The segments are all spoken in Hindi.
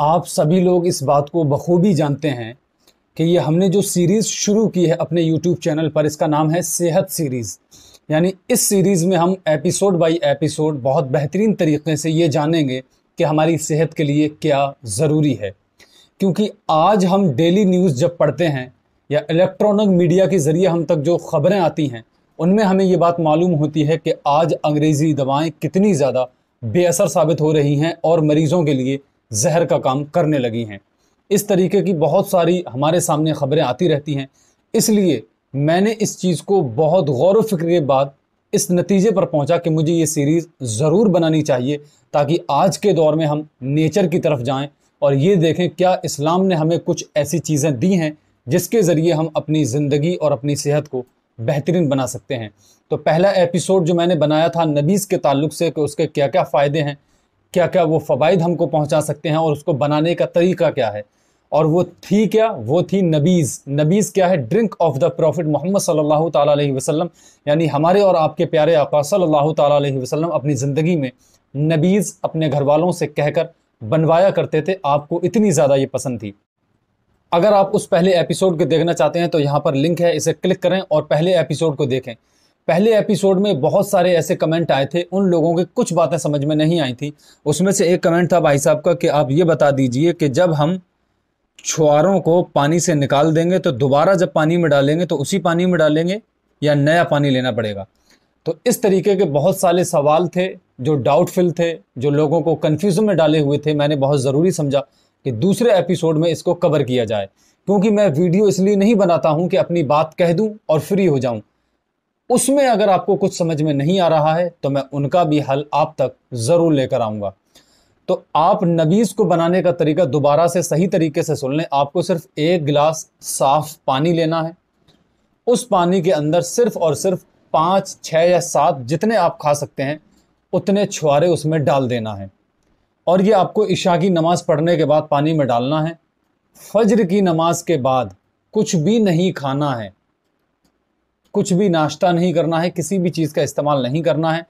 आप सभी लोग इस बात को बखूबी जानते हैं कि ये हमने जो सीरीज़ शुरू की है अपने यूट्यूब चैनल पर इसका नाम है सेहत सीरीज़ यानी इस सीरीज़ में हम एपिसोड बाय एपिसोड बहुत बेहतरीन तरीके से ये जानेंगे कि हमारी सेहत के लिए क्या ज़रूरी है क्योंकि आज हम डेली न्यूज़ जब पढ़ते हैं या इलेक्ट्रॉनिक मीडिया के ज़रिए हम तक जो ख़बरें आती हैं उनमें हमें ये बात मालूम होती है कि आज अंग्रेज़ी दवाएं कितनी ज़्यादा बेअसर साबित हो रही हैं और मरीज़ों के लिए जहर का काम करने लगी हैं इस तरीके की बहुत सारी हमारे सामने खबरें आती रहती हैं इसलिए मैंने इस चीज़ को बहुत गौर वफिक्र के बाद इस नतीजे पर पहुंचा कि मुझे ये सीरीज़ ज़रूर बनानी चाहिए ताकि आज के दौर में हम नेचर की तरफ जाएं और ये देखें क्या इस्लाम ने हमें कुछ ऐसी चीज़ें दी हैं जिसके ज़रिए हम अपनी ज़िंदगी और अपनी सेहत को बेहतरीन बना सकते हैं तो पहला एपिसोड जो मैंने बनाया था नबीज़ के ताल्लुक से कि उसके क्या क्या फ़ायदे हैं क्या क्या वो फ़वाद हमको पहुँचा सकते हैं और उसको बनाने का तरीका क्या है और वो थी क्या वो थी नबीज़ नबीज़ क्या है drink of the prophet Muhammad सल्लल्लाहु अलैहि वसल्लम यानी हमारे और आपके प्यारे आका सल्लल्लाहु अलैहि वसल्लम अपनी ज़िंदगी में नबीज़ अपने घर वालों से कहकर बनवाया करते थे आपको इतनी ज़्यादा ये पसंद थी अगर आप उस पहले एपिसोड को देखना चाहते हैं तो यहाँ पर लिंक है इसे क्लिक करें और पहले एपिसोड को देखें पहले एपिसोड में बहुत सारे ऐसे कमेंट आए थे उन लोगों के कुछ बातें समझ में नहीं आई थी उसमें से एक कमेंट था भाई साहब का कि आप ये बता दीजिए कि जब हम छुआरों को पानी से निकाल देंगे तो दोबारा जब पानी में डालेंगे तो उसी पानी में डालेंगे या नया पानी लेना पड़ेगा तो इस तरीके के बहुत सारे सवाल थे जो डाउटफुल थे जो लोगों को कन्फ्यूज़न में डाले हुए थे मैंने बहुत ज़रूरी समझा कि दूसरे एपिसोड में इसको कवर किया जाए क्योंकि मैं वीडियो इसलिए नहीं बनाता हूँ कि अपनी बात कह दूँ और फ्री हो जाऊँ उसमें अगर आपको कुछ समझ में नहीं आ रहा है तो मैं उनका भी हल आप तक ज़रूर लेकर आऊंगा तो आप नबीज़ को बनाने का तरीका दोबारा से सही तरीके से सुन लें आपको सिर्फ एक गिलास साफ़ पानी लेना है उस पानी के अंदर सिर्फ और सिर्फ पाँच छः या सात जितने आप खा सकते हैं उतने छुआरे उसमें डाल देना है और ये आपको इशा की नमाज़ पढ़ने के बाद पानी में डालना है फज्र की नमाज के बाद कुछ भी नहीं खाना है कुछ भी नाश्ता नहीं करना है किसी भी चीज़ का इस्तेमाल नहीं करना है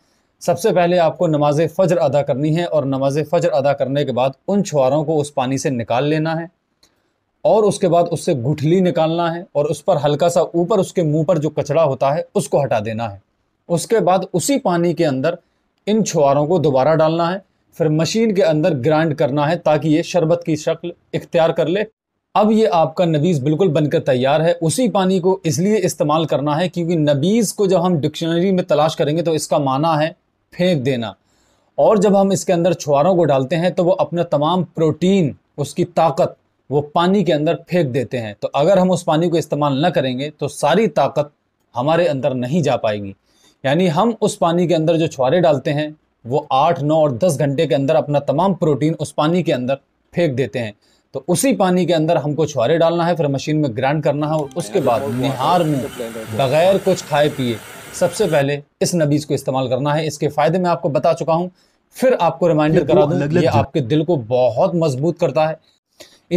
सबसे पहले आपको नमाज फ़जर अदा करनी है और नमाज फ़जर अदा करने के बाद उन छुआरों को उस पानी से निकाल लेना है और उसके बाद उससे गुठली निकालना है और उस पर हल्का सा ऊपर उसके मुंह पर जो कचड़ा होता है उसको हटा देना है उसके बाद उसी पानी के अंदर इन छुआरों को दोबारा डालना है फिर मशीन के अंदर ग्राइंड करना है ताकि ये शरबत की शक्ल इख्तियार कर ले अब ये आपका नबीज़ बिल्कुल बनकर तैयार है उसी पानी को इसलिए इस्तेमाल करना है क्योंकि नबीज़ को जब हम डिक्शनरी में तलाश करेंगे तो इसका माना है फेंक देना और जब हम इसके अंदर छुआरों को डालते हैं तो वो अपना तमाम प्रोटीन उसकी ताकत वो पानी के अंदर फेंक देते हैं तो अगर हम उस पानी को इस्तेमाल न करेंगे तो सारी ताकत हमारे अंदर नहीं जा पाएगी यानी हम उस पानी के अंदर जो छुआरे डालते हैं वो आठ नौ और दस घंटे के अंदर अपना तमाम प्रोटीन उस पानी के अंदर फेंक देते हैं तो उसी पानी के अंदर हमको छुआरे डालना है फिर मशीन में ग्राइंड करना है और उसके बाद निहार में बगैर कुछ खाए पिए सबसे पहले इस नबीज़ को इस्तेमाल करना है इसके फ़ायदे मैं आपको बता चुका हूँ फिर आपको रिमाइंडर करा दूँ ये आपके दिल को बहुत मजबूत करता है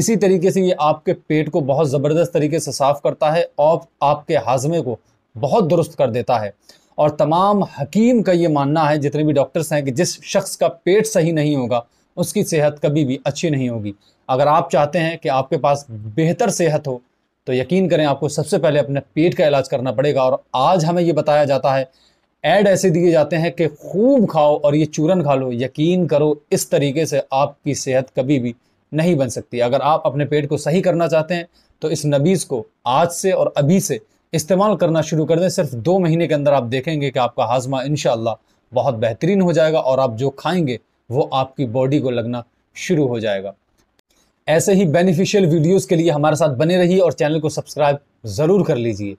इसी तरीके से ये आपके पेट को बहुत ज़बरदस्त तरीके से साफ़ करता है और आपके हाजमे को बहुत दुरुस्त कर देता है और तमाम हकीम का ये मानना है जितने भी डॉक्टर्स हैं कि जिस शख्स का पेट सही नहीं होगा उसकी सेहत कभी भी अच्छी नहीं होगी अगर आप चाहते हैं कि आपके पास बेहतर सेहत हो तो यकीन करें आपको सबसे पहले अपने पेट का इलाज करना पड़ेगा और आज हमें ये बताया जाता है ऐड ऐसे दिए जाते हैं कि खूब खाओ और ये चूरन खा लो यकीन करो इस तरीके से आपकी सेहत कभी भी नहीं बन सकती अगर आप अपने पेट को सही करना चाहते हैं तो इस नबीज़ को आज से और अभी से इस्तेमाल करना शुरू कर दें सिर्फ दो महीने के अंदर आप देखेंगे कि आपका हाजमा इन बहुत बेहतरीन हो जाएगा और आप जो खाएंगे वो आपकी बॉडी को लगना शुरू हो जाएगा ऐसे ही बेनिफिशियल वीडियोस के लिए हमारे साथ बने रहिए और चैनल को सब्सक्राइब ज़रूर कर लीजिए